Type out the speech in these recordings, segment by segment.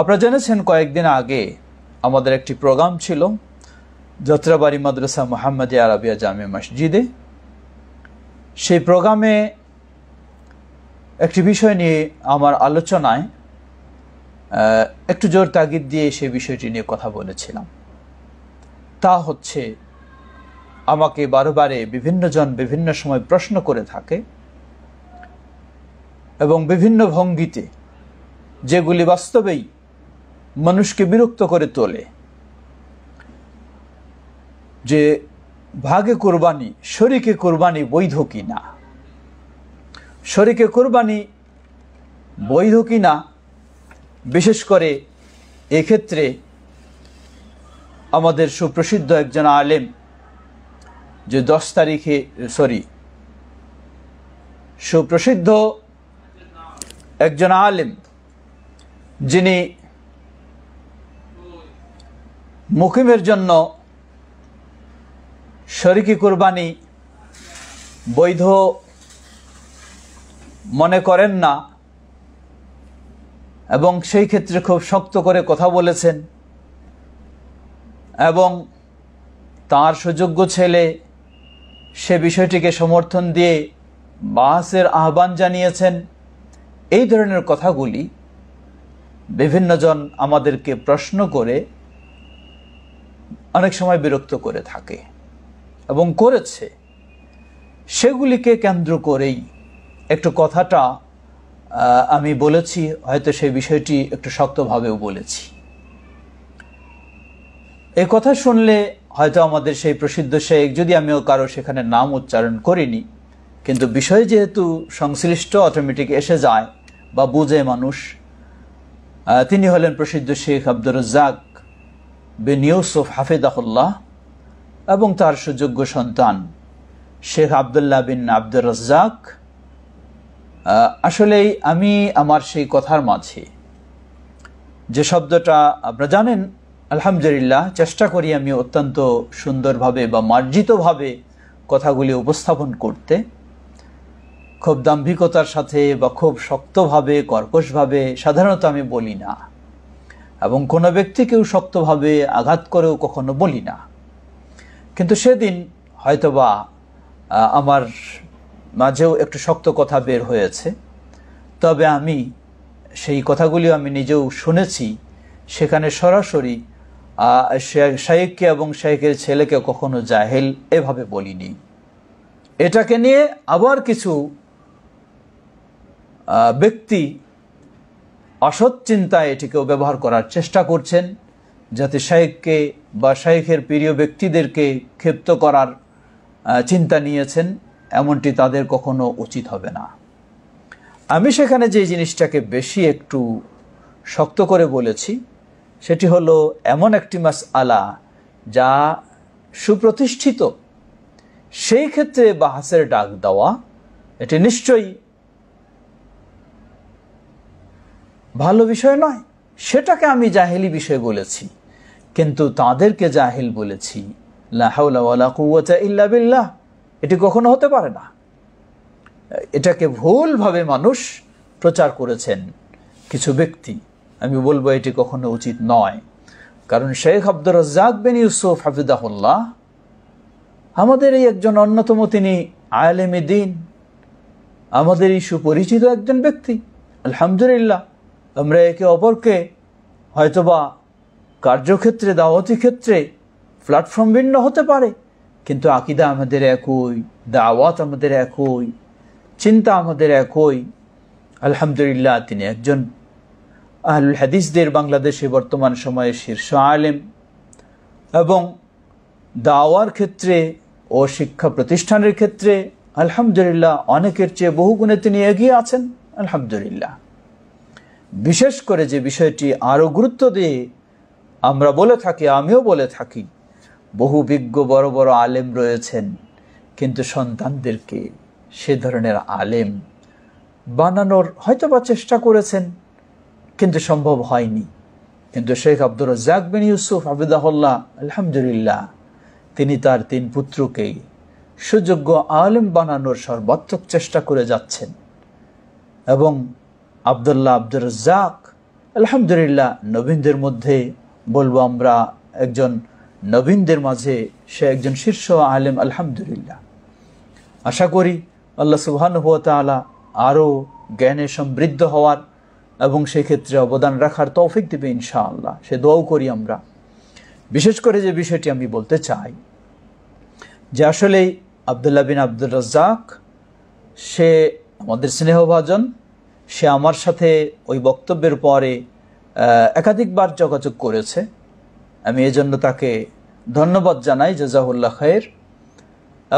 আপনারা জেনেছেন কয়েকদিন আগে আমাদের একটি প্রোগ্রাম ছিল যাত্রাবাড়ি মাদ্রাসা মোহাম্মদী আরবিয়া জামে মসজিদে সেই প্রোগ্রামে একটি বিষয় নিয়ে আমার আলোচনায় একটু জোর তাগিদ দিয়ে সেই বিষয়টি নিয়ে কথা বলেছিলাম তা হচ্ছে আমাকে বারবারে বিভিন্নজন বিভিন্ন সময় প্রশ্ন করে থাকে এবং বিভিন্ন ভঙ্গিতে যেগুলি বাস্তবেই মানুষকে বিরক্ত করে তোলে যে ভাগে কোরবানি শরীকে কোরবানি বৈধ কি না শরীকে কোরবানি বৈধ কি না বিশেষ করে এক্ষেত্রে আমাদের সুপ্রসিদ্ধ একজন আলেম যে দশ তারিখে সরি সুপ্রসিদ্ধ একজন আলেম যিনি মুকিমের জন্য শরিকি কুরবানি বৈধ মনে করেন না এবং সেই ক্ষেত্রে খুব শক্ত করে কথা বলেছেন এবং তার সুযোগ্য ছেলে সে বিষয়টিকে সমর্থন দিয়ে বাহাসের আহ্বান জানিয়েছেন এই ধরনের কথাগুলি বিভিন্নজন আমাদেরকে প্রশ্ন করে অনেক সময় বিরক্ত করে থাকে এবং করেছে সেগুলিকে কেন্দ্র করেই একটু কথাটা আমি বলেছি হয়তো সেই বিষয়টি একটু শক্তভাবেও বলেছি এ কথা শুনলে হয়তো আমাদের সেই প্রসিদ্ধ শেখ যদি আমিও কারো সেখানে নাম উচ্চারণ করিনি কিন্তু বিষয় যেহেতু সংশ্লিষ্ট অটোমেটিক এসে যায় বা বুঝে মানুষ তিনি হলেন প্রসিদ্ধ শেখ আব্দুর রাজ্জাক বিন ইউসুফ হাফিদাহুল্লাহ এবং তার সুযোগ্য সন্তান শেখ আবদুল্লাহ বিন আব্দুর রাজ্জাক আসলেই আমি আমার সেই কথার মাঝে যে শব্দটা আপনারা জানেন আলহামদুলিল্লাহ চেষ্টা করি আমি অত্যন্ত সুন্দরভাবে বা মার্জিতভাবে কথাগুলি উপস্থাপন করতে খুব দাম্ভিকতার সাথে বা খুব শক্তভাবে কর্কশভাবে সাধারণত আমি বলি না এবং কোনো ব্যক্তিকেও শক্তভাবে আঘাত করেও কখনো বলি না কিন্তু সেদিন হয়তোবা আমার মাঝেও একটু শক্ত কথা বের হয়েছে তবে আমি সেই কথাগুলি আমি নিজেও শুনেছি সেখানে সরাসরি শাহেককে এবং শাহেকের ছেলেকে কখনো জাহেল এভাবে বলিনি এটাকে নিয়ে আবার কিছু ব্যক্তি অসৎ চিন্তায় এটিকেও ব্যবহার করার চেষ্টা করছেন যাতে শাইখকে বা শাইখের প্রিয় ব্যক্তিদেরকে ক্ষিপ্ত করার চিন্তা নিয়েছেন এমনটি তাদের কখনো উচিত হবে না আমি সেখানে যে জিনিসটাকে বেশি একটু শক্ত করে বলেছি সেটি হলো এমন একটি মাস আলা যা সুপ্রতিষ্ঠিত সেই ক্ষেত্রে বাহাসের ডাক দেওয়া এটি নিশ্চয়ই ভালো বিষয় নয় সেটাকে আমি জাহেলি বিষয় বলেছি কিন্তু তাদেরকে জাহিল বলেছি ইল্লা বিল্লাহ এটি কখনো হতে পারে না এটাকে ভুলভাবে মানুষ প্রচার করেছেন কিছু ব্যক্তি আমি বলবো এটি কখনো উচিত নয় কারণ শেখ আব্দুর রাজ্জাক বিন ইউসুফ হাফিদাহুল্লাহ আমাদের এই একজন অন্যতম তিনি আয়ালেম দিন আমাদের এই সুপরিচিত একজন ব্যক্তি আলহামদুলিল্লাহ আমরা একে অপরকে হয়তোবা কার্যক্ষেত্রে দাওয়াতি ক্ষেত্রে প্ল্যাটফর্ম ভিন্ন হতে পারে কিন্তু আকিদা আমাদের একই দাওয়াত আমাদের একই চিন্তা আমাদের একই আলহামদুলিল্লাহ তিনি একজন আহলুল হাদিসদের বাংলাদেশে বর্তমান সময়ে শীর্ষ আলেম এবং দাওয়ার ক্ষেত্রে ও শিক্ষা প্রতিষ্ঠানের ক্ষেত্রে আলহামদুলিল্লাহ অনেকের চেয়ে বহুগুণে তিনি এগিয়ে আছেন আলহামদুলিল্লাহ বিশেষ করে যে বিষয়টি আরও গুরুত্ব দিয়ে আমরা বলে থাকি আমিও বলে থাকি বহু বিজ্ঞ বড় বড় আলেম রয়েছেন কিন্তু সন্তানদেরকে সে ধরনের আলেম বানানোর হয়তো বা চেষ্টা করেছেন কিন্তু সম্ভব হয়নি কিন্তু শেখ আব্দুর রাজ্জাক বিন ইউসুফ আবিদাহল্লাহ আলহামদুলিল্লাহ তিনি তার তিন পুত্রকে সুযোগ্য আলেম বানানোর সর্বাত্মক চেষ্টা করে যাচ্ছেন এবং আবদুল্লাহ আব্দুর রাজ্জাক আলহামদুলিল্লাহ নবীনদের মধ্যে বলবো আমরা একজন নবীনদের মাঝে সে একজন শীর্ষ আলেম আলহামদুলিল্লাহ আশা করি আল্লাহ সুহান হুয়া তালা আরও জ্ঞানে সমৃদ্ধ হওয়ার এবং সেক্ষেত্রে অবদান রাখার তৌফিক দেবে আল্লাহ সে দোয়াও করি আমরা বিশেষ করে যে বিষয়টি আমি বলতে চাই যে আসলেই আবদুল্লাহ বিন আব্দুর রাজ্জাক সে আমাদের স্নেহভাজন সে আমার সাথে ওই বক্তব্যের পরে একাধিকবার যোগাযোগ করেছে আমি এজন্য তাকে ধন্যবাদ জানাই জাজাহুল্লাহ খায়ের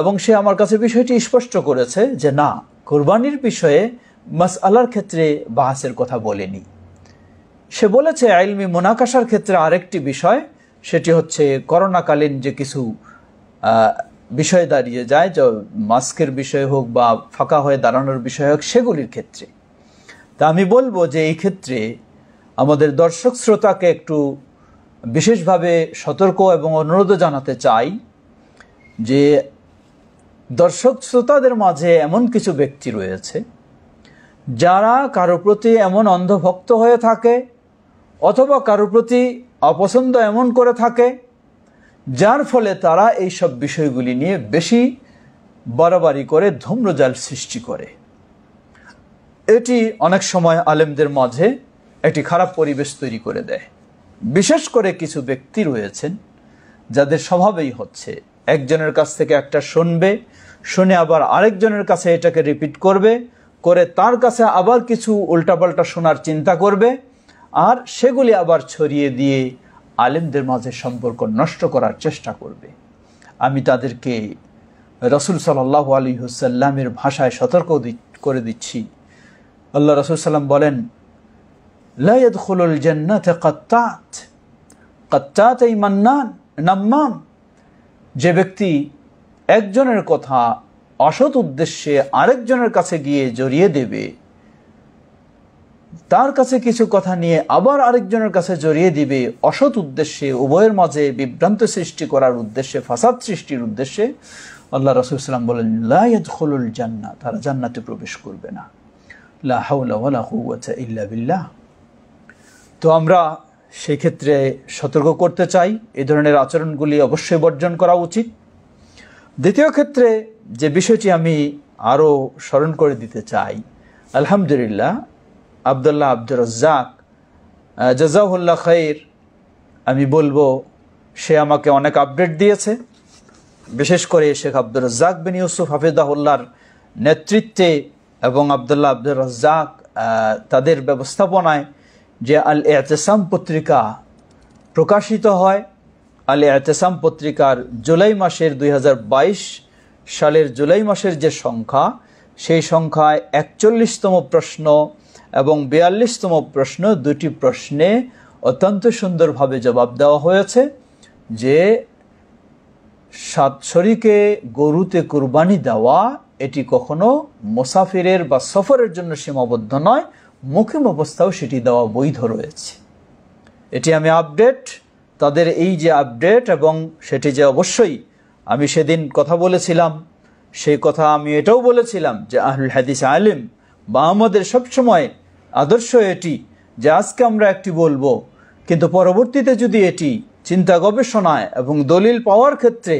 এবং সে আমার কাছে বিষয়টি স্পষ্ট করেছে যে না কোরবানির বিষয়ে মাস আলার ক্ষেত্রে বাহাসের কথা বলেনি সে বলেছে আইলমি মোনাকাশার ক্ষেত্রে আরেকটি বিষয় সেটি হচ্ছে করোনাকালীন যে কিছু বিষয় দাঁড়িয়ে যায় মাস্কের বিষয় হোক বা ফাঁকা হয়ে দাঁড়ানোর বিষয় হোক সেগুলির ক্ষেত্রে তা আমি বলবো যে এই ক্ষেত্রে আমাদের দর্শক শ্রোতাকে একটু বিশেষভাবে সতর্ক এবং অনুরোধও জানাতে চাই যে দর্শক শ্রোতাদের মাঝে এমন কিছু ব্যক্তি রয়েছে যারা কারো প্রতি এমন অন্ধভক্ত হয়ে থাকে অথবা কারো প্রতি অপছন্দ এমন করে থাকে যার ফলে তারা এই সব বিষয়গুলি নিয়ে বেশি বাড়াবাড়ি করে ধূম্রজাল সৃষ্টি করে এটি অনেক সময় আলেমদের মাঝে একটি খারাপ পরিবেশ তৈরি করে দেয় বিশেষ করে কিছু ব্যক্তি রয়েছেন যাদের স্বভাবেই হচ্ছে একজনের কাছ থেকে একটা শুনবে শুনে আবার আরেকজনের কাছে এটাকে রিপিট করবে করে তার কাছে আবার কিছু উল্টাপাল্টা শোনার চিন্তা করবে আর সেগুলি আবার ছড়িয়ে দিয়ে আলেমদের মাঝে সম্পর্ক নষ্ট করার চেষ্টা করবে আমি তাদেরকে রসুল সাল আলী হুসাল্লামের ভাষায় সতর্ক করে দিচ্ছি আল্লাহ রসুলাম বলেন যে ব্যক্তি একজনের কথা অসৎ উদ্দেশ্যে আরেকজনের কাছে গিয়ে জড়িয়ে দেবে তার কাছে কিছু কথা নিয়ে আবার আরেকজনের কাছে জড়িয়ে দিবে অসৎ উদ্দেশ্যে উভয়ের মাঝে বিভ্রান্ত সৃষ্টি করার উদ্দেশ্যে ফাসাদ সৃষ্টির উদ্দেশ্যে আল্লাহ রসুল রসুলাম বলেন লাইদুল জান্নাত তারা জান্নাতে প্রবেশ করবে না বিল্লাহ তো আমরা সেক্ষেত্রে সতর্ক করতে চাই এ ধরনের আচরণগুলি অবশ্যই বর্জন করা উচিত দ্বিতীয় ক্ষেত্রে যে বিষয়টি আমি আরও স্মরণ করে দিতে চাই আলহামদুলিল্লাহ আবদুল্লাহ আব্দুর রজ্জাক জাজাহুল্লাহ খৈর আমি বলবো সে আমাকে অনেক আপডেট দিয়েছে বিশেষ করে শেখ আব্দুর রজ্জাক বিন ইউসুফ হাফিদাহুল্লার নেতৃত্বে এবং আবদুল্লাহ আব্দুল রাজ্জাক তাদের ব্যবস্থাপনায় যে আল এতেসাম পত্রিকা প্রকাশিত হয় আল এতেসাম পত্রিকার জুলাই মাসের দুই সালের জুলাই মাসের যে সংখ্যা সেই সংখ্যায় একচল্লিশতম প্রশ্ন এবং বিয়াল্লিশতম প্রশ্ন দুটি প্রশ্নে অত্যন্ত সুন্দরভাবে জবাব দেওয়া হয়েছে যে সাতসরিকে গরুতে কুরবানি দেওয়া এটি কখনো মোসাফিরের বা সফরের জন্য সীমাবদ্ধ নয় মুখিম অবস্থাও সেটি দেওয়া বৈধ রয়েছে এটি আমি আপডেট তাদের এই যে আপডেট এবং সেটি যে অবশ্যই আমি সেদিন কথা বলেছিলাম সেই কথা আমি এটাও বলেছিলাম যে আহুল হাদিস আলিম বা আমাদের সবসময় আদর্শ এটি যে আজকে আমরা একটি বলবো কিন্তু পরবর্তীতে যদি এটি চিন্তা গবেষণায় এবং দলিল পাওয়ার ক্ষেত্রে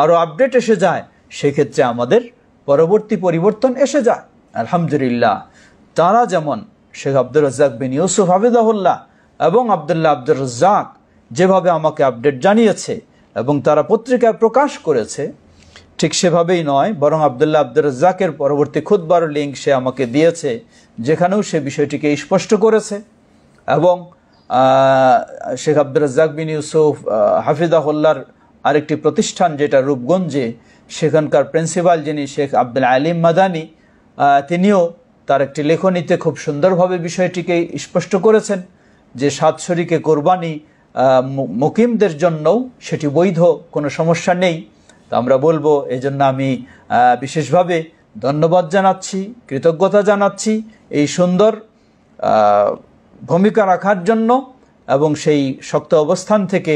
আরও আপডেট এসে যায় সেক্ষেত্রে আমাদের পরবর্তী পরিবর্তন এসে যায় আলহামদুলিল্লাহ তারা যেমন শেখ আব্দুল রাজাক বিন ইউসুফ হাবিদাহুল্লাহ এবং আবদুল্লাহ আব্দুর রাজাক যেভাবে আমাকে আপডেট জানিয়েছে এবং তারা পত্রিকায় প্রকাশ করেছে ঠিক সেভাবেই নয় বরং আবদুল্লাহ আব্দুল রাজাকের পরবর্তী খুদ্বার লিঙ্ক সে আমাকে দিয়েছে যেখানেও সে বিষয়টিকে স্পষ্ট করেছে এবং শেখ আব্দুল রাজাক বিন ইউসুফ হাফিদাহুল্লার আরেকটি প্রতিষ্ঠান যেটা রূপগঞ্জে সেখানকার প্রিন্সিপাল যিনি শেখ আব্দুল আলিম মাদানি তিনিও তার একটি লেখনীতে খুব সুন্দরভাবে বিষয়টিকে স্পষ্ট করেছেন যে সাত কোরবানি মুকিমদের জন্যও সেটি বৈধ কোনো সমস্যা নেই তো আমরা বলবো এজন্য আমি বিশেষভাবে ধন্যবাদ জানাচ্ছি কৃতজ্ঞতা জানাচ্ছি এই সুন্দর ভূমিকা রাখার জন্য এবং সেই শক্ত অবস্থান থেকে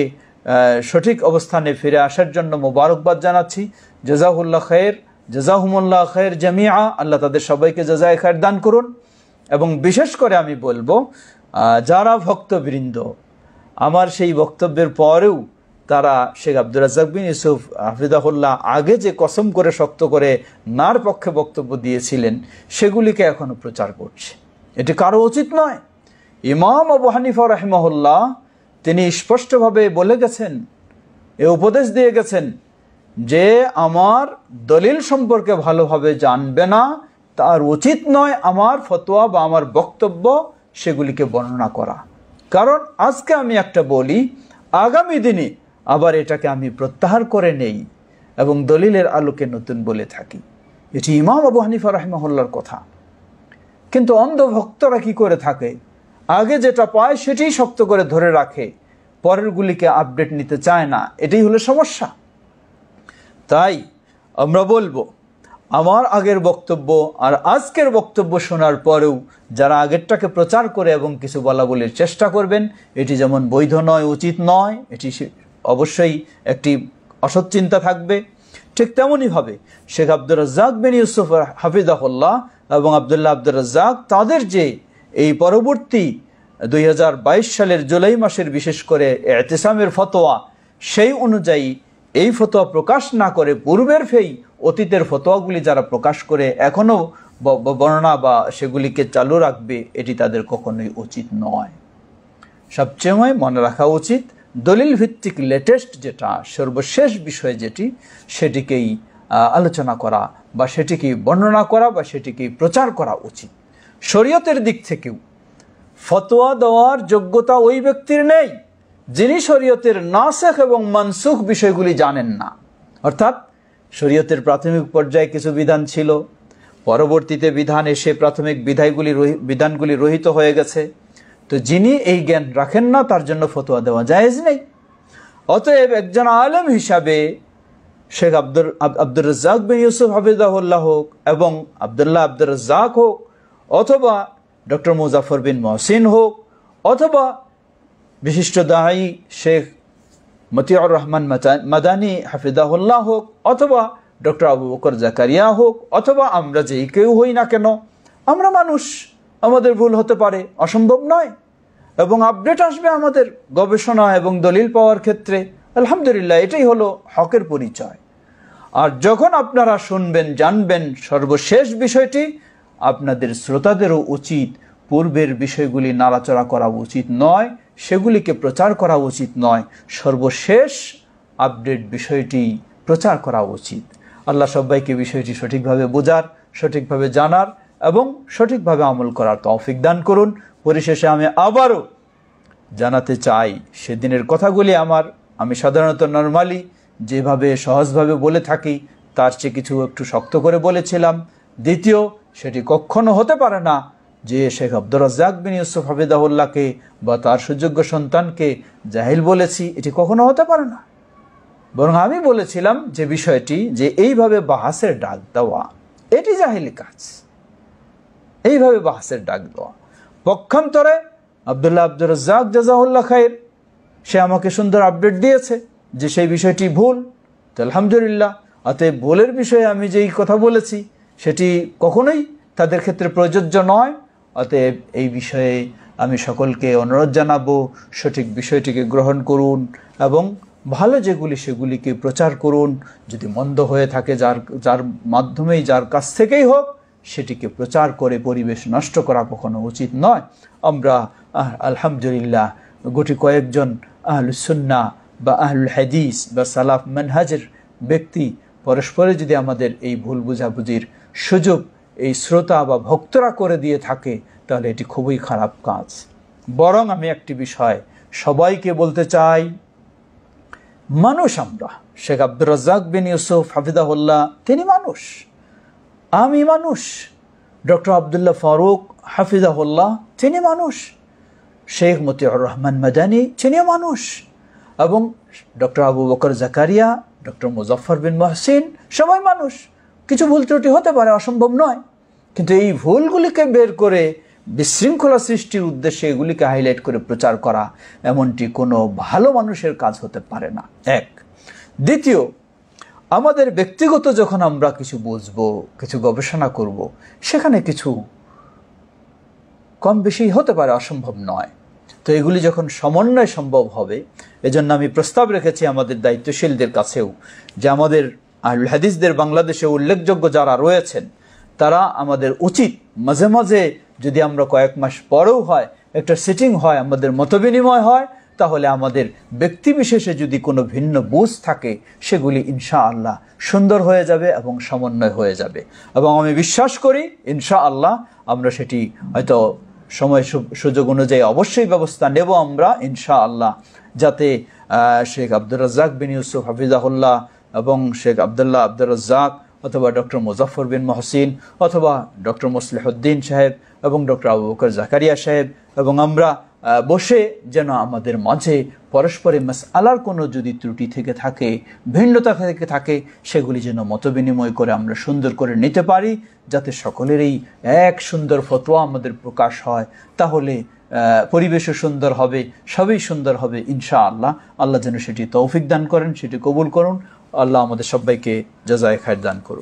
সঠিক অবস্থানে ফিরে আসার জন্য মোবারকবাদ জানাচ্ছি জাজাহুল্লাহ খের জাজাহুমুল্লাহ খের জামিয়া আল্লাহ তাদের সবাইকে জাজায় খায়ের দান করুন এবং বিশেষ করে আমি বলবো যারা ভক্তবৃন্দ আমার সেই বক্তব্যের পরেও তারা শেখ আব্দুল রাজাক বিন ইউসুফ হাফিদাহুল্লাহ আগে যে কসম করে শক্ত করে নার পক্ষে বক্তব্য দিয়েছিলেন সেগুলিকে এখনও প্রচার করছে এটি কারো উচিত নয় ইমাম আবু হানিফা রহমহল্লাহ তিনি স্পষ্টভাবে বলে গেছেন এ উপদেশ দিয়ে গেছেন যে আমার দলিল সম্পর্কে ভালোভাবে জানবে না তার উচিত নয় আমার ফতোয়া বা আমার বক্তব্য সেগুলিকে বর্ণনা করা কারণ আজকে আমি একটা বলি আগামী দিনে আবার এটাকে আমি প্রত্যাহার করে নেই এবং দলিলের আলোকে নতুন বলে থাকি এটি ইমাম আবু হানিফা রহমাহুল্লার কথা কিন্তু অন্ধভক্তরা কি করে থাকে আগে যেটা পায় সেটাই শক্ত করে ধরে রাখে পরেরগুলিকে আপডেট নিতে চায় না এটাই হলো সমস্যা তাই আমরা বলবো আমার আগের বক্তব্য আর আজকের বক্তব্য শোনার পরেও যারা আগেরটাকে প্রচার করে এবং কিছু বলা বলির চেষ্টা করবেন এটি যেমন বৈধ নয় উচিত নয় এটি অবশ্যই একটি অসৎ চিন্তা থাকবে ঠিক তেমনইভাবে শেখ আব্দুর রাজাক বিন ইউসুফ হাফিজাহুল্লাহ এবং আবদুল্লাহ আব্দুর রাজাক তাদের যে এই পরবর্তী দুই সালের জুলাই মাসের বিশেষ করে এতেসামের ফতোয়া সেই অনুযায়ী এই ফতোয়া প্রকাশ না করে পূর্বের ফেই অতীতের ফতোয়াগুলি যারা প্রকাশ করে এখনও বর্ণনা বা সেগুলিকে চালু রাখবে এটি তাদের কখনোই উচিত নয় সবচেয়ে মনে রাখা উচিত দলিল ভিত্তিক লেটেস্ট যেটা সর্বশেষ বিষয় যেটি সেটিকেই আলোচনা করা বা সেটিকেই বর্ণনা করা বা সেটিকেই প্রচার করা উচিত শরীয়তের দিক থেকেও ফতোয়া দেওয়ার যোগ্যতা ওই ব্যক্তির নেই যিনি শরীয়তের নাসেখ এবং মানসুখ বিষয়গুলি জানেন না অর্থাৎ শরীয়তের প্রাথমিক পর্যায়ে কিছু বিধান ছিল পরবর্তীতে বিধান এসে প্রাথমিক বিধায়গুলি বিধানগুলি রহিত হয়ে গেছে তো যিনি এই জ্ঞান রাখেন না তার জন্য ফতোয়া দেওয়া জায়েজ নেই অতএব একজন আলেম হিসাবে শেখ আব্দুল আব্দুর রাজ্জাক বিন ইউসুফ হাফিজাহুল্লাহ হোক এবং আবদুল্লাহ আব্দুর রাজাক হোক অথবা ডক্টর মুজাফর বিন মহসিন হোক অথবা বিশিষ্ট দায়ী শেখ মতিউর রহমান মাদানি হাফিদাহুল্লাহ হোক অথবা ডক্টর আবু বকর জাকারিয়া হোক অথবা আমরা যেই কেউ হই না কেন আমরা মানুষ আমাদের ভুল হতে পারে অসম্ভব নয় এবং আপডেট আসবে আমাদের গবেষণা এবং দলিল পাওয়ার ক্ষেত্রে আলহামদুলিল্লাহ এটাই হলো হকের পরিচয় আর যখন আপনারা শুনবেন জানবেন সর্বশেষ বিষয়টি আপনাদের শ্রোতাদেরও উচিত পূর্বের বিষয়গুলি নাড়াচড়া করা উচিত নয় সেগুলিকে প্রচার করা উচিত নয় সর্বশেষ আপডেট বিষয়টি প্রচার করা উচিত আল্লাহ সবাইকে বিষয়টি সঠিকভাবে বোঝার সঠিকভাবে জানার এবং সঠিকভাবে আমল করার তৌফিক দান করুন পরিশেষে আমি আবারও জানাতে চাই সেদিনের কথাগুলি আমার আমি সাধারণত নর্মালি যেভাবে সহজভাবে বলে থাকি তার চেয়ে কিছু একটু শক্ত করে বলেছিলাম দ্বিতীয় সেটি কখনো হতে পারে না যে শেখ আব্দুর রাজ্জাক বিন ইউসুফ হাফিদাহুল্লাহকে বা তার সুযোগ্য সন্তানকে জাহিল বলেছি এটি কখনো হতে পারে না বরং আমি বলেছিলাম যে বিষয়টি যে এইভাবে বাহাসের ডাক দেওয়া এটি জাহিল কাজ এইভাবে বাহাসের ডাক দেওয়া পক্ষান্তরে আবদুল্লাহ আব্দুর রাজাক জাজাউল্লাহ খায়ের সে আমাকে সুন্দর আপডেট দিয়েছে যে সেই বিষয়টি ভুল তো আলহামদুলিল্লাহ অতএব ভুলের বিষয়ে আমি যেই কথা বলেছি সেটি কখনোই তাদের ক্ষেত্রে প্রযোজ্য নয় অতএব এই বিষয়ে আমি সকলকে অনুরোধ জানাবো সঠিক বিষয়টিকে গ্রহণ করুন এবং ভালো যেগুলি সেগুলিকে প্রচার করুন যদি মন্দ হয়ে থাকে যার যার মাধ্যমেই যার কাছ থেকেই হোক সেটিকে প্রচার করে পরিবেশ নষ্ট করা কখনো উচিত নয় আমরা আলহামদুলিল্লাহ গুটি কয়েকজন আহলুসন্না বা আহলুল হাদিস বা সালাফ মানহাজের ব্যক্তি পরস্পরে যদি আমাদের এই ভুল বুঝাবুঝির সুযোগ এই শ্রোতা বা ভক্তরা করে দিয়ে থাকে তাহলে এটি খুবই খারাপ কাজ বরং আমি একটি বিষয় সবাইকে বলতে চাই মানুষ আমরা শেখ আব্দুর রাজাক বিন ইউসুফ হাফিদাহুল্লাহ তিনি মানুষ আমি মানুষ ডক্টর আবদুল্লাহ ফারুক হাফিজাহুল্লাহ তিনি মানুষ শেখ মতিউর রহমান মাদানি তিনিও মানুষ এবং ডক্টর আবু বকর জাকারিয়া ডক্টর মুজফর বিন মহসিন সবাই মানুষ কিছু ভুল ত্রুটি হতে পারে অসম্ভব নয় কিন্তু এই ভুলগুলিকে বের করে বিশৃঙ্খলা সৃষ্টির উদ্দেশ্যে এগুলিকে হাইলাইট করে প্রচার করা এমনটি কোনো ভালো মানুষের কাজ হতে পারে না এক দ্বিতীয় আমাদের ব্যক্তিগত যখন আমরা কিছু বুঝব কিছু গবেষণা করব সেখানে কিছু কম বেশি হতে পারে অসম্ভব নয় তো এগুলি যখন সমন্বয় সম্ভব হবে এজন্য আমি প্রস্তাব রেখেছি আমাদের দায়িত্বশীলদের কাছেও যে আমাদের আহুল হাদিসদের বাংলাদেশে উল্লেখযোগ্য যারা রয়েছেন তারা আমাদের উচিত মাঝে মাঝে যদি আমরা কয়েক মাস পরেও হয় একটা সিটিং হয় আমাদের মতবিনিময় হয় তাহলে আমাদের ব্যক্তিবিশেষে যদি কোনো ভিন্ন বুঝ থাকে সেগুলি ইনশা আল্লাহ সুন্দর হয়ে যাবে এবং সমন্বয় হয়ে যাবে এবং আমি বিশ্বাস করি ইনশা আল্লাহ আমরা সেটি হয়তো সময় সুযোগ অনুযায়ী অবশ্যই ব্যবস্থা নেব আমরা ইনশা আল্লাহ যাতে শেখ আব্দুর রাজ্জাক বিন ইউসুফ হাফিজাহুল্লাহ এবং শেখ আবদুল্লাহ আব্দুর রাজাক অথবা ডক্টর মুজাফর বিন মহসিন অথবা ডক্টর মুসলিহদ্দিন সাহেব এবং ডক্টর আবু বকর জাকারিয়া সাহেব এবং আমরা বসে যেন আমাদের মাঝে পরস্পরে মাস আলার কোনো যদি ত্রুটি থেকে থাকে ভিন্নতা থেকে থাকে সেগুলি যেন মতবিনিময় করে আমরা সুন্দর করে নিতে পারি যাতে সকলেরই এক সুন্দর ফতোয়া আমাদের প্রকাশ হয় তাহলে পরিবেশও সুন্দর হবে সবই সুন্দর হবে ইনশা আল্লাহ আল্লাহ যেন সেটি তৌফিক দান করেন সেটি কবুল করুন আল্লাহ আমাদের সবাইকে জাজায় খায় দান করুন